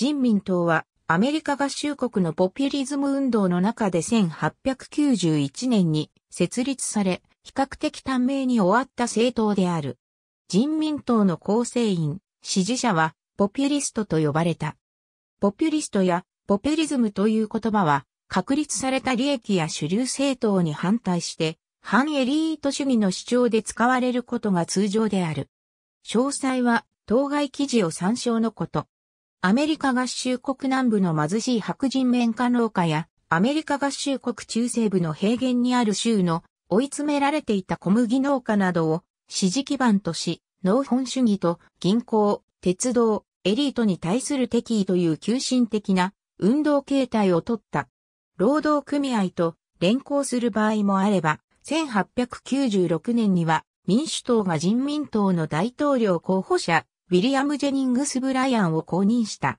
人民党はアメリカ合衆国のポピュリズム運動の中で1891年に設立され、比較的短命に終わった政党である。人民党の構成員、支持者はポピュリストと呼ばれた。ポピュリストやポピュリズムという言葉は、確立された利益や主流政党に反対して、反エリート主義の主張で使われることが通常である。詳細は、当該記事を参照のこと。アメリカ合衆国南部の貧しい白人綿花農家や、アメリカ合衆国中西部の平原にある州の追い詰められていた小麦農家などを支持基盤とし、農本主義と銀行、鉄道、エリートに対する敵意という急進的な運動形態をとった。労働組合と連行する場合もあれば、1896年には民主党が人民党の大統領候補者ウィリアム・ジェニングス・ブライアンを公認した。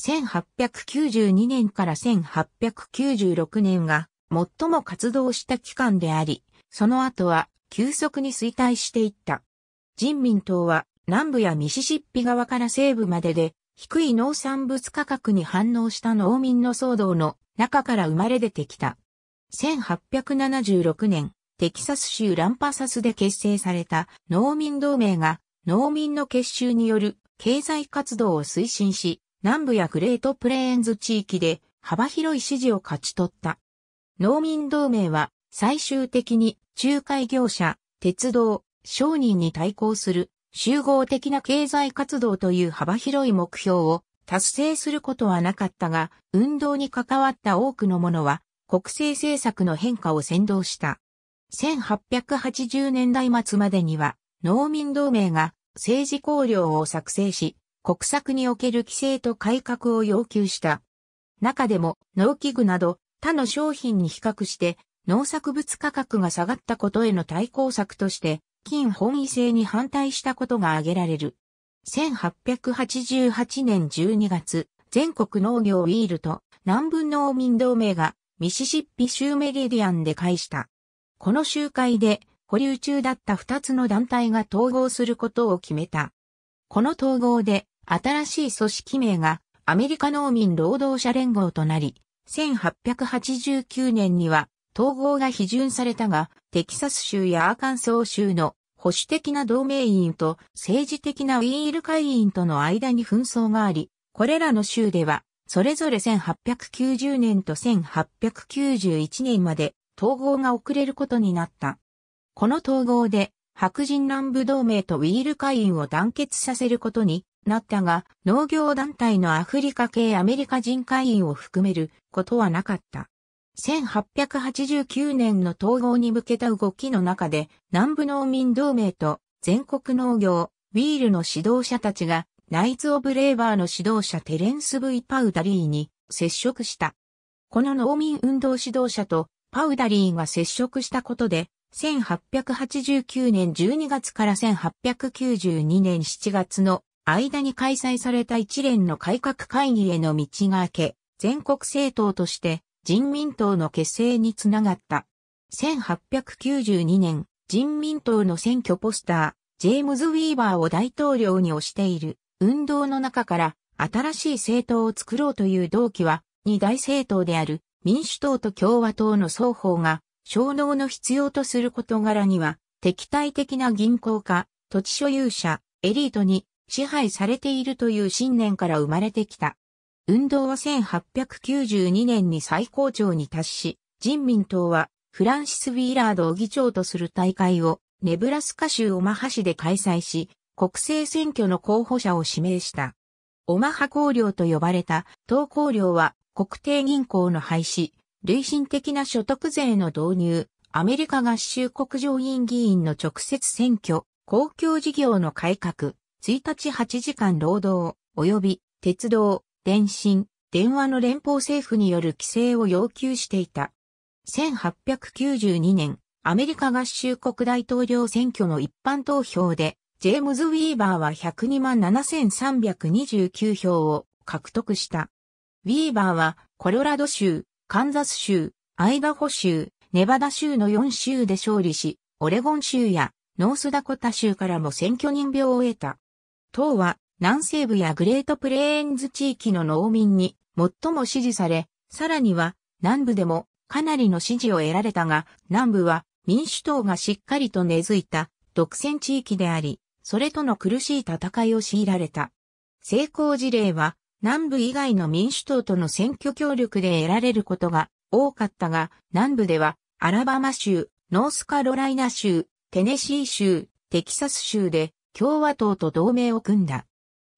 1892年から1896年が最も活動した期間であり、その後は急速に衰退していった。人民党は南部やミシシッピ側から西部までで低い農産物価格に反応した農民の騒動の中から生まれ出てきた。1876年、テキサス州ランパサスで結成された農民同盟が農民の結集による経済活動を推進し、南部やグレートプレーンズ地域で幅広い支持を勝ち取った。農民同盟は最終的に仲介業者、鉄道、商人に対抗する集合的な経済活動という幅広い目標を達成することはなかったが、運動に関わった多くの者は国政政策の変化を先導した。1880年代末までには農民同盟が政治綱領を作成し、国策における規制と改革を要求した。中でも、農機具など他の商品に比較して、農作物価格が下がったことへの対抗策として、金本位制に反対したことが挙げられる。1888年12月、全国農業ウィールと南部農民同盟がミシシッピ州メリディアンで会した。この集会で保留中だった2つの団体が統合することを決めた。この統合で新しい組織名がアメリカ農民労働者連合となり、1889年には統合が批准されたが、テキサス州やアーカンソー州の保守的な同盟員と政治的なウィール会員との間に紛争があり、これらの州では、それぞれ1890年と1891年まで統合が遅れることになった。この統合で白人南部同盟とウィール会員を団結させることになったが、農業団体のアフリカ系アメリカ人会員を含めることはなかった。1889年の統合に向けた動きの中で、南部農民同盟と全国農業、ウィールの指導者たちが、ナイツ・オブ・レーバーの指導者テレンス・ V・ パウダリーに接触した。この農民運動指導者とパウダリーが接触したことで、1889年12月から1892年7月の間に開催された一連の改革会議への道が明け、全国政党として人民党の結成につながった。1892年、人民党の選挙ポスター、ジェームズ・ウィーバーを大統領に推している運動の中から新しい政党を作ろうという動機は、二大政党である民主党と共和党の双方が小脳の必要とする事柄には、敵対的な銀行家、土地所有者、エリートに支配されているという信念から生まれてきた。運動は1892年に最高潮に達し、人民党はフランシス・ウィーラードを議長とする大会をネブラスカ州オマハ市で開催し、国政選挙の候補者を指名した。オマハ公領と呼ばれた東公領は国定銀行の廃止、累進的な所得税の導入、アメリカ合衆国上院議員の直接選挙、公共事業の改革、1日8時間労働、及び鉄道、電信、電話の連邦政府による規制を要求していた。1892年、アメリカ合衆国大統領選挙の一般投票で、ジェームズ・ウィーバーは102万7329票を獲得した。ウィーバーはコロラド州カンザス州、アイダホ州、ネバダ州の4州で勝利し、オレゴン州やノースダコタ州からも選挙人票を得た。党は南西部やグレートプレーンズ地域の農民に最も支持され、さらには南部でもかなりの支持を得られたが、南部は民主党がしっかりと根付いた独占地域であり、それとの苦しい戦いを強いられた。成功事例は南部以外の民主党との選挙協力で得られることが多かったが、南部ではアラバマ州、ノースカロライナ州、テネシー州、テキサス州で共和党と同盟を組んだ。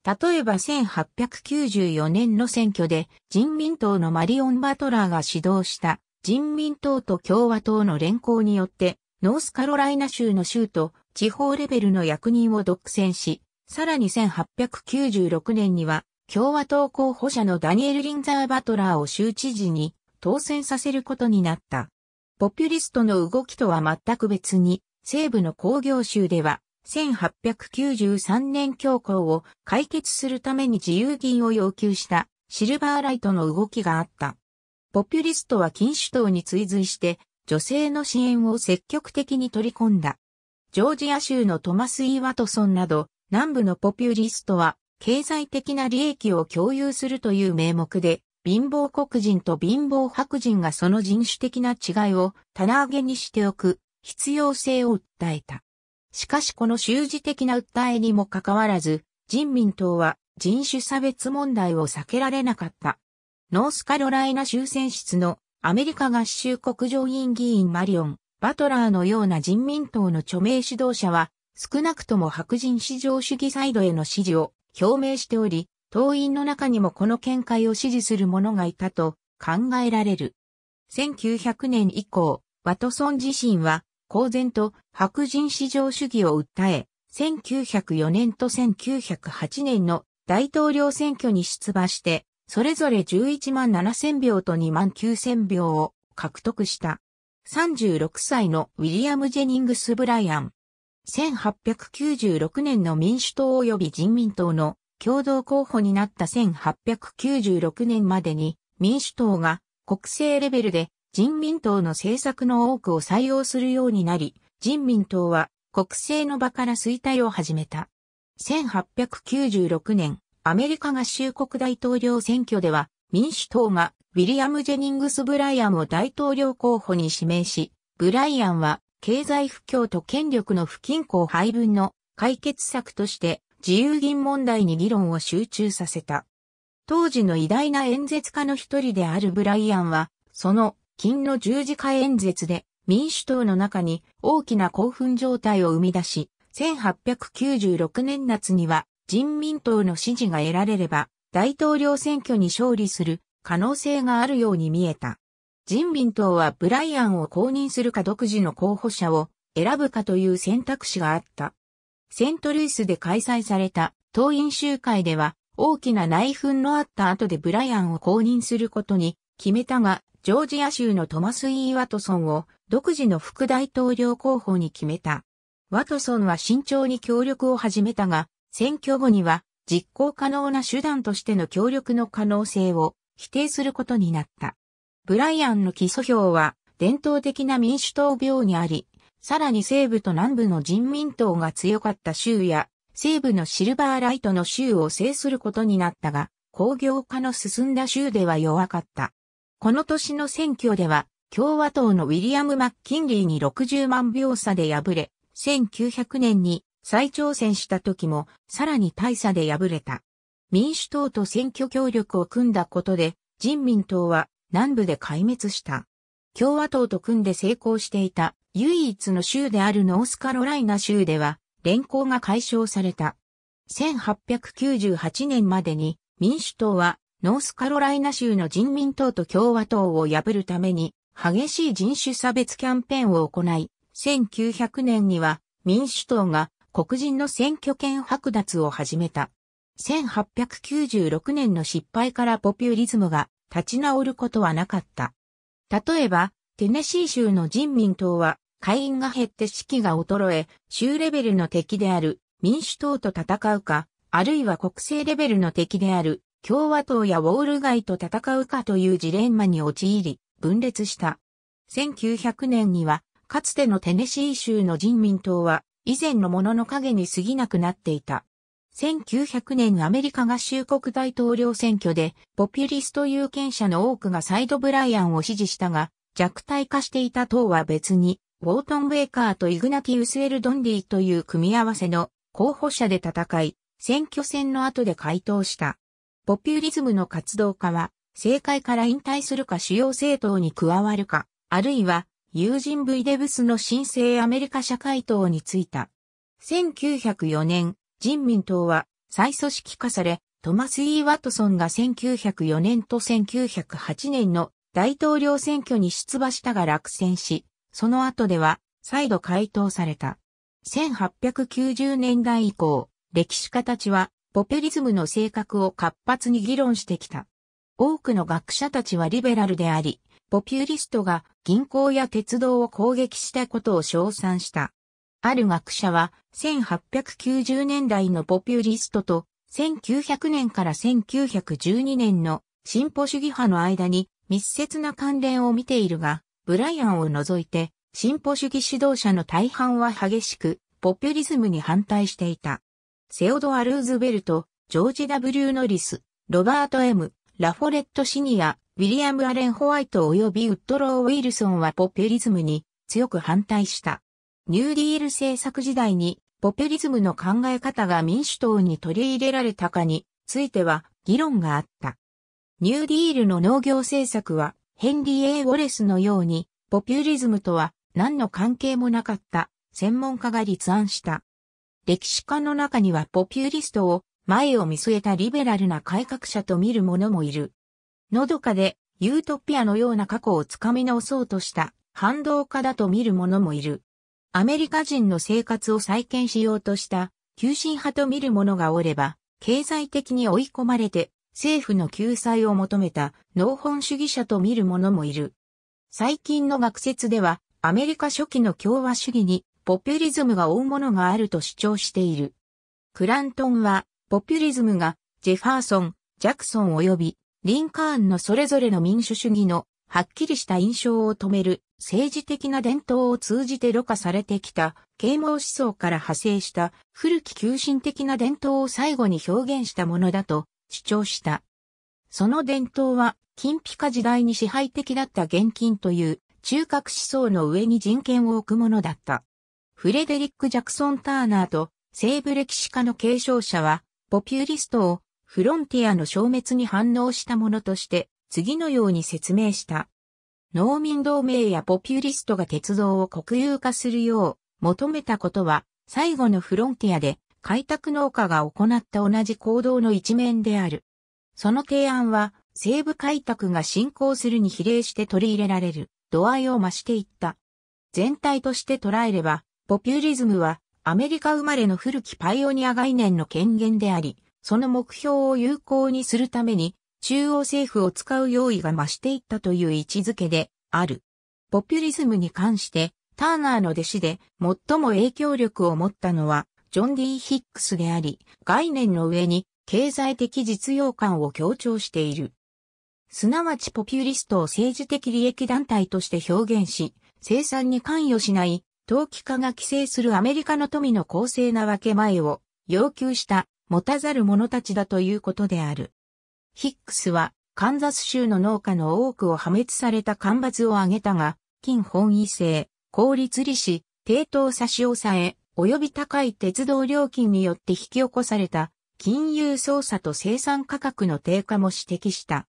例えば1894年の選挙で人民党のマリオン・バトラーが指導した人民党と共和党の連行によってノースカロライナ州の州と地方レベルの役人を独占し、さらに1896年には共和党候補者のダニエル・リンザー・バトラーを州知事に当選させることになった。ポピュリストの動きとは全く別に、西部の工業州では、1893年恐慌を解決するために自由銀を要求したシルバーライトの動きがあった。ポピュリストは禁酒党に追随して女性の支援を積極的に取り込んだ。ジョージア州のトマス・イー・ワトソンなど南部のポピュリストは経済的な利益を共有するという名目で、貧乏黒人と貧乏白人がその人種的な違いを棚上げにしておく必要性を訴えた。しかしこの習字的な訴えにもかかわらず、人民党は人種差別問題を避けられなかった。ノースカロライナ州選出のアメリカ合衆国上院議員マリオン・バトラーのような人民党の著名指導者は少なくとも白人至上主義サイドへの支持を表明しており、党員の中にもこの見解を支持する者がいたと考えられる。1900年以降、ワトソン自身は公然と白人至上主義を訴え、1904年と1908年の大統領選挙に出馬して、それぞれ11万7000票と2万9000票を獲得した。36歳のウィリアム・ジェニングス・ブライアン、1896年の民主党及び人民党の共同候補になった1896年までに民主党が国政レベルで人民党の政策の多くを採用するようになり、人民党は国政の場から衰退を始めた。1896年、アメリカ合衆国大統領選挙では民主党がウィリアム・ジェニングス・ブライアンを大統領候補に指名し、ブライアンは経済不況と権力の不均衡配分の解決策として自由銀問題に議論を集中させた。当時の偉大な演説家の一人であるブライアンは、その金の十字架演説で民主党の中に大きな興奮状態を生み出し、1896年夏には人民党の支持が得られれば大統領選挙に勝利する可能性があるように見えた。人民党はブライアンを公認するか独自の候補者を選ぶかという選択肢があった。セントルイスで開催された党員集会では大きな内紛のあった後でブライアンを公認することに決めたが、ジョージア州のトマス・イー・ワトソンを独自の副大統領候補に決めた。ワトソンは慎重に協力を始めたが、選挙後には実行可能な手段としての協力の可能性を否定することになった。ブライアンの基礎票は伝統的な民主党病にあり、さらに西部と南部の人民党が強かった州や、西部のシルバーライトの州を制することになったが、工業化の進んだ州では弱かった。この年の選挙では、共和党のウィリアム・マッキンリーに60万票差で敗れ、1900年に再挑戦した時も、さらに大差で敗れた。民主党と選挙協力を組んだことで、人民党は南部で壊滅した。共和党と組んで成功していた唯一の州であるノースカロライナ州では連行が解消された。1898年までに民主党はノースカロライナ州の人民党と共和党を破るために激しい人種差別キャンペーンを行い、1900年には民主党が黒人の選挙権剥奪を始めた。1896年の失敗からポピュリズムが立ち直ることはなかった。例えば、テネシー州の人民党は、会員が減って士気が衰え、州レベルの敵である民主党と戦うか、あるいは国政レベルの敵である共和党やウォール街と戦うかというジレンマに陥り、分裂した。1900年には、かつてのテネシー州の人民党は、以前のものの影に過ぎなくなっていた。1900年アメリカ合衆国大統領選挙で、ポピュリスト有権者の多くがサイド・ブライアンを支持したが、弱体化していた党は別に、ウォートン・ウェイカーとイグナティウス・エルドンディという組み合わせの候補者で戦い、選挙戦の後で回答した。ポピュリズムの活動家は、政界から引退するか主要政党に加わるか、あるいは、友人 V デブスの新生アメリカ社会党に就いた。1904年、人民党は再組織化され、トマス・イー・ワトソンが1904年と1908年の大統領選挙に出馬したが落選し、その後では再度回答された。1890年代以降、歴史家たちはポピュリズムの性格を活発に議論してきた。多くの学者たちはリベラルであり、ポピュリストが銀行や鉄道を攻撃したことを称賛した。ある学者は、1890年代のポピュリストと、1900年から1912年の進歩主義派の間に密接な関連を見ているが、ブライアンを除いて、進歩主義指導者の大半は激しく、ポピュリズムに反対していた。セオドア・ルーズベルト、ジョージ・ W・ ノリス、ロバート・ M、ラフォレット・シニア、ウィリアム・アレン・ホワイト及びウッドロー・ウィルソンはポピュリズムに強く反対した。ニューディール政策時代にポピュリズムの考え方が民主党に取り入れられたかについては議論があった。ニューディールの農業政策はヘンリー・エ A・ ウォレスのようにポピュリズムとは何の関係もなかった専門家が立案した。歴史家の中にはポピュリストを前を見据えたリベラルな改革者と見る者もいる。のどかでユートピアのような過去をつかみ直そうとした反動家だと見る者もいる。アメリカ人の生活を再建しようとした、急進派と見る者がおれば、経済的に追い込まれて、政府の救済を求めた、農本主義者と見る者もいる。最近の学説では、アメリカ初期の共和主義に、ポピュリズムが追うものがあると主張している。クラントンは、ポピュリズムが、ジェファーソン、ジャクソン及び、リンカーンのそれぞれの民主主義のはっきりした印象を止める政治的な伝統を通じてろ過されてきた啓蒙思想から派生した古き急進的な伝統を最後に表現したものだと主張した。その伝統は金ピカ時代に支配的だった現金という中核思想の上に人権を置くものだった。フレデリック・ジャクソン・ターナーと西部歴史家の継承者はポピュリストをフロンティアの消滅に反応したものとして次のように説明した。農民同盟やポピュリストが鉄道を国有化するよう求めたことは最後のフロンティアで開拓農家が行った同じ行動の一面である。その提案は西部開拓が進行するに比例して取り入れられる度合いを増していった。全体として捉えれば、ポピュリズムはアメリカ生まれの古きパイオニア概念の権限であり、その目標を有効にするために中央政府を使う用意が増していったという位置づけである。ポピュリズムに関して、ターナーの弟子で最も影響力を持ったのは、ジョン・ディ・ヒックスであり、概念の上に経済的実用感を強調している。すなわちポピュリストを政治的利益団体として表現し、生産に関与しない、投機化が規制するアメリカの富の公正な分け前を要求した、持たざる者たちだということである。ヒックスは、カンザス州の農家の多くを破滅された干ばつを挙げたが、金本位制、効率利子、低当差し押さえ、及び高い鉄道料金によって引き起こされた、金融操作と生産価格の低下も指摘した。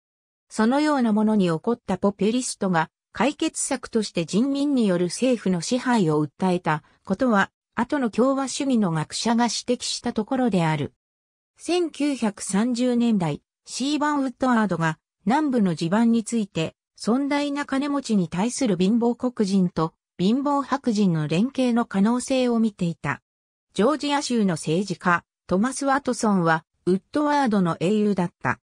そのようなものに起こったポピュリストが、解決策として人民による政府の支配を訴えたことは、後の共和主義の学者が指摘したところである。1930年代、シーバン・ウッドワードが南部の地盤について、尊大な金持ちに対する貧乏黒人と貧乏白人の連携の可能性を見ていた。ジョージア州の政治家、トマス・ワトソンは、ウッドワードの英雄だった。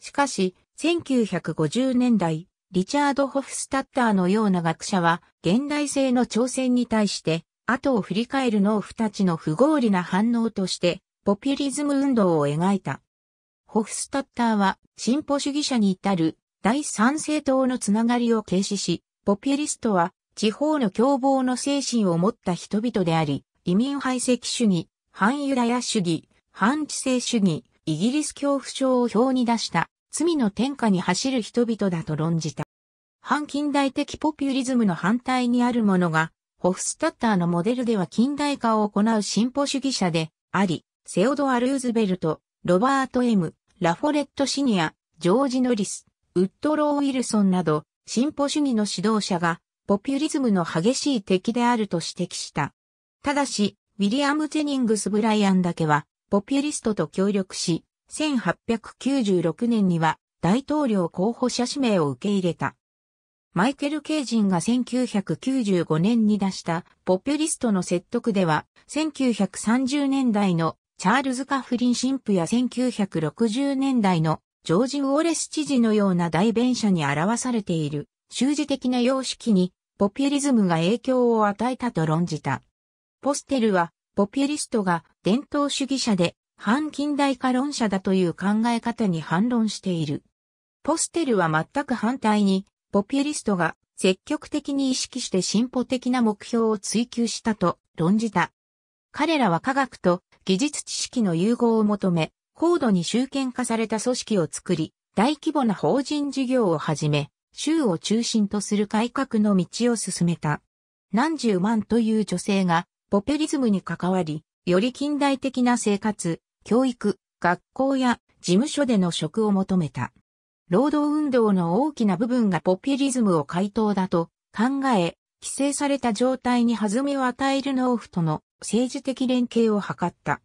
しかし、1950年代、リチャード・ホフスタッターのような学者は、現代性の挑戦に対して、後を振り返る農夫たちの不合理な反応として、ポピュリズム運動を描いた。ホフスタッターは進歩主義者に至る第三政党のつながりを軽視し、ポピュリストは地方の共謀の精神を持った人々であり、移民排斥主義、反ユダヤ主義、反知性主義、イギリス恐怖症を表に出した罪の天下に走る人々だと論じた。反近代的ポピュリズムの反対にあるものが、ホフスタッターのモデルでは近代化を行う進歩主義者であり、セオドア・ルーズベルト、ロバート・ M・ ラフォレットシニア、ジョージ・ノリス、ウッドロー・ウィルソンなど、進歩主義の指導者が、ポピュリズムの激しい敵であると指摘した。ただし、ウィリアム・ジェニングス・ブライアンだけは、ポピュリストと協力し、1896年には大統領候補者指名を受け入れた。マイケル・ケイジンが1995年に出したポピュリストの説得では1930年代のチャールズ・カフリン神父や1960年代のジョージ・ウォレス知事のような代弁者に表されている、習字的な様式に、ポピュリズムが影響を与えたと論じた。ポステルは、ポピュリストが伝統主義者で、反近代化論者だという考え方に反論している。ポステルは全く反対に、ポピュリストが積極的に意識して進歩的な目標を追求したと論じた。彼らは科学と技術知識の融合を求め、高度に集権化された組織を作り、大規模な法人事業をはじめ、州を中心とする改革の道を進めた。何十万という女性が、ポペリズムに関わり、より近代的な生活、教育、学校や事務所での職を求めた。労働運動の大きな部分がポピュリズムを回答だと考え、規制された状態に弾みを与える農夫との政治的連携を図った。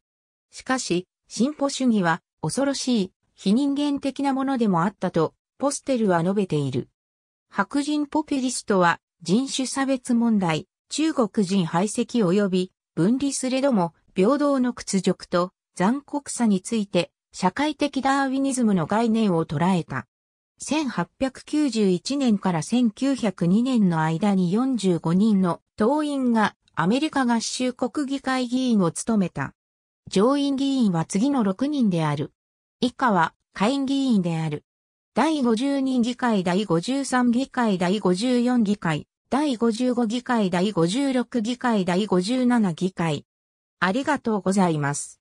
しかし、進歩主義は恐ろしい非人間的なものでもあったと、ポステルは述べている。白人ポピュリストは人種差別問題、中国人排斥及び分離すれども平等の屈辱と残酷さについて社会的ダーウィニズムの概念を捉えた。1891年から1902年の間に45人の党員がアメリカ合衆国議会議員を務めた。上院議員は次の6人である。以下は下院議員である。第52議会第53議会第54議会第55議会第56議会第57議会ありがとうございます。